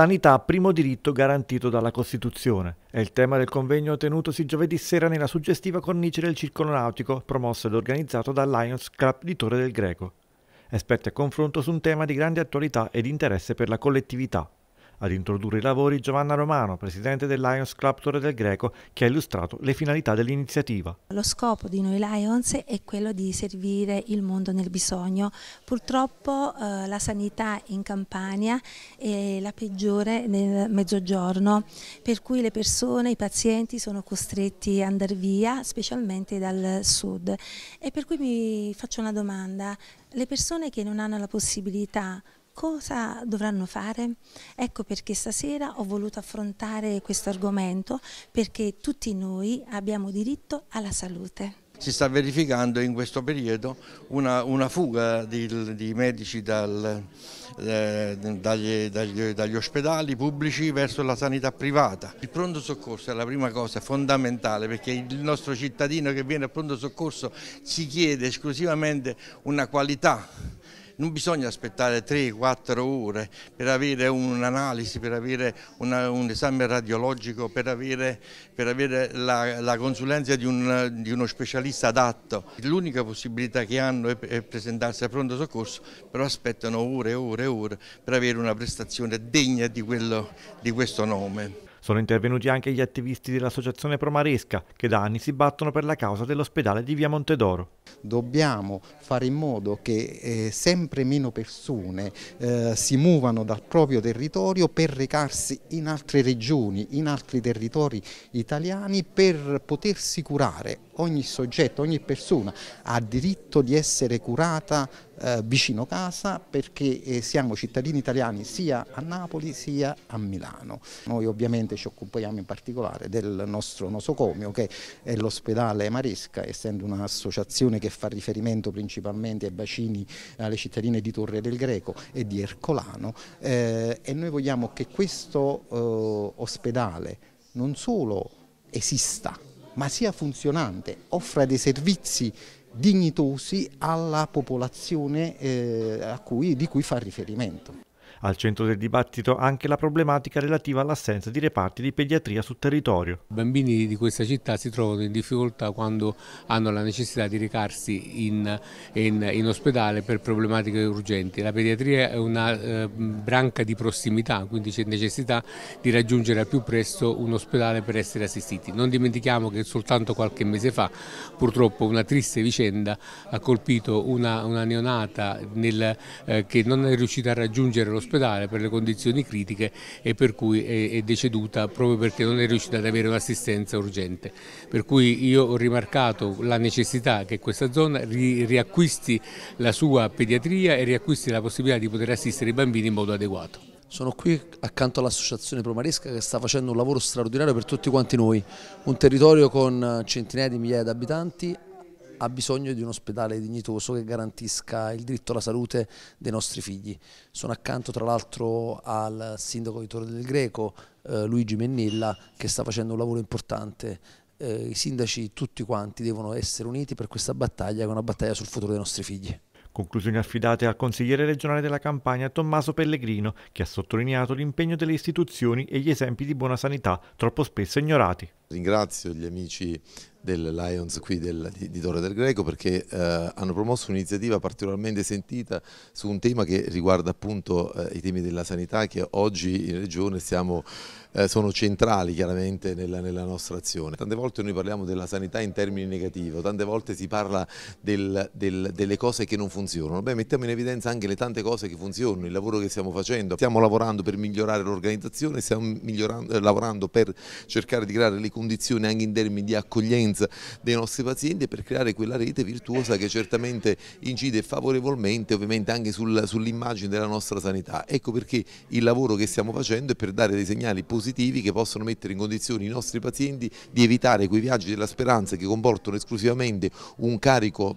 Sanità primo diritto garantito dalla Costituzione. È il tema del convegno tenutosi giovedì sera nella suggestiva cornice del Circolo Nautico, promosso ed organizzato dal Lions Club di Torre del Greco. Esperti a confronto su un tema di grande attualità ed interesse per la collettività. Ad introdurre i lavori Giovanna Romano, presidente del Lions Club Torre del Greco, che ha illustrato le finalità dell'iniziativa. Lo scopo di noi Lions è quello di servire il mondo nel bisogno. Purtroppo eh, la sanità in Campania è la peggiore nel mezzogiorno, per cui le persone, i pazienti sono costretti ad andare via, specialmente dal sud. E per cui mi faccio una domanda, le persone che non hanno la possibilità cosa dovranno fare? Ecco perché stasera ho voluto affrontare questo argomento perché tutti noi abbiamo diritto alla salute si sta verificando in questo periodo una, una fuga di, di medici dal, eh, dagli, dagli, dagli, ospedali pubblici verso la sanità privata. Il pronto soccorso è la prima cosa fondamentale perché il nostro cittadino che viene al pronto soccorso si chiede esclusivamente una qualità non bisogna aspettare 3-4 ore per avere un'analisi, per avere una, un esame radiologico, per avere, per avere la, la, consulenza di, un, di, uno specialista adatto. L'unica possibilità che hanno è, è presentarsi a pronto soccorso, però aspettano ore e ore e ore per avere una prestazione degna di, quello, di questo nome. Sono intervenuti anche gli attivisti dell'associazione Promaresca che da anni si battono per la causa dell'ospedale di Via Montedoro. Dobbiamo fare in modo che eh, sempre meno persone eh, si muovano dal proprio territorio per recarsi in altre regioni, in altri territori italiani per potersi curare ogni soggetto, ogni persona ha diritto di essere curata eh, vicino casa perché eh, siamo cittadini italiani sia a Napoli sia a Milano. Noi ovviamente ci occupiamo in particolare del nostro nosocomio che è l'ospedale Maresca, essendo un'associazione che fa riferimento principalmente ai bacini, alle cittadine di Torre del Greco e di Ercolano eh, e noi vogliamo che questo eh, ospedale non solo esista ma sia funzionante, offra dei servizi dignitosi alla popolazione eh, cui, di cui fa riferimento. Al centro del dibattito anche la problematica relativa all'assenza di reparti di pediatria sul territorio. I bambini di questa città si trovano in difficoltà quando hanno la necessità di recarsi in, in, in ospedale per problematiche urgenti. La pediatria è una eh, branca di prossimità, quindi c'è necessità di raggiungere al più presto un ospedale per essere assistiti. Non dimentichiamo che soltanto qualche mese fa purtroppo una triste vicenda ha colpito una, una neonata nel, eh, che non è riuscita a raggiungere lo all'ospedale per le condizioni critiche e per cui è, è deceduta proprio perché non è riuscita ad avere un'assistenza urgente. Per cui io ho rimarcato la necessità che questa zona ri, riacquisti la sua pediatria e riacquisti la possibilità di poter assistere i bambini in modo adeguato. Sono qui accanto all'associazione Promaresca che sta facendo un lavoro straordinario per tutti quanti noi, un territorio con centinaia di migliaia di abitanti ha bisogno di un ospedale dignitoso che garantisca il diritto alla salute dei nostri figli. Sono accanto tra l'altro al sindaco di Torre del Greco, eh, Luigi Mennilla, che sta facendo un lavoro importante. Eh, I sindaci tutti quanti devono essere uniti per questa battaglia che è una battaglia sul futuro dei nostri figli. Conclusioni affidate al consigliere regionale della Campania Tommaso Pellegrino, che ha sottolineato l'impegno delle istituzioni e gli esempi di buona sanità troppo spesso ignorati. Ringrazio gli amici del Lions qui del, di, di, Torre del Greco perché eh, hanno promosso un'iniziativa particolarmente sentita su un tema che riguarda appunto eh, i temi della sanità che oggi in Regione siamo, eh, sono centrali chiaramente nella, nella, nostra azione. Tante volte noi parliamo della sanità in termini negativi, tante volte si parla del, del, delle cose che non funzionano. Beh, mettiamo in evidenza anche le tante cose che funzionano, il lavoro che stiamo facendo. Stiamo lavorando per migliorare l'organizzazione, stiamo eh, lavorando per cercare di creare le condizioni condizioni anche in termini di accoglienza dei nostri pazienti per creare quella rete virtuosa che certamente incide favorevolmente ovviamente anche sul, sull'immagine della nostra sanità. Ecco perché il lavoro che stiamo facendo è per dare dei segnali positivi che possono mettere in condizioni i nostri pazienti di evitare quei viaggi della speranza che comportano esclusivamente un carico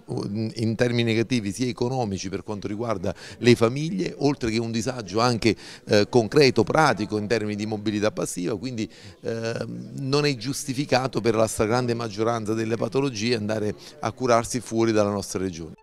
in termini negativi sia economici per quanto riguarda le famiglie, oltre che un disagio anche eh, concreto, pratico in termini di mobilità passiva, quindi eh, non è giusto giustificato per la stragrande maggioranza delle patologie andare a curarsi fuori dalla nostra regione.